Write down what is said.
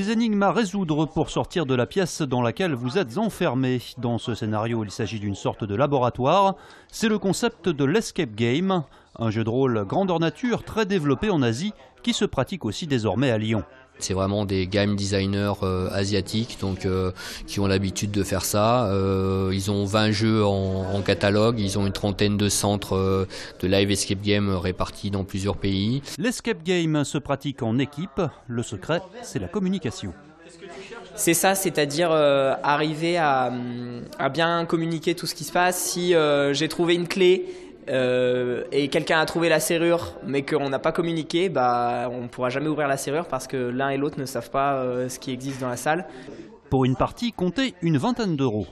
Des énigmes à résoudre pour sortir de la pièce dans laquelle vous êtes enfermé. Dans ce scénario, il s'agit d'une sorte de laboratoire. C'est le concept de l'escape game, un jeu de rôle grandeur nature très développé en Asie qui se pratique aussi désormais à Lyon. C'est vraiment des game designers euh, asiatiques donc euh, qui ont l'habitude de faire ça. Euh, ils ont 20 jeux en, catalogue, ils ont une trentaine de centres de live escape game répartis dans plusieurs pays. L'escape game se pratique en équipe. Le secret, c'est la communication. C'est ça, c'est-à-dire arriver à, bien communiquer tout ce qui se passe. Si j'ai trouvé une clé euh, et quelqu'un a trouvé la serrure mais qu'on n'a pas communiqué, bah, on ne pourra jamais ouvrir la serrure parce que l'un et l'autre ne savent pas euh, ce qui existe dans la salle. Pour une partie, comptez une vingtaine d'euros.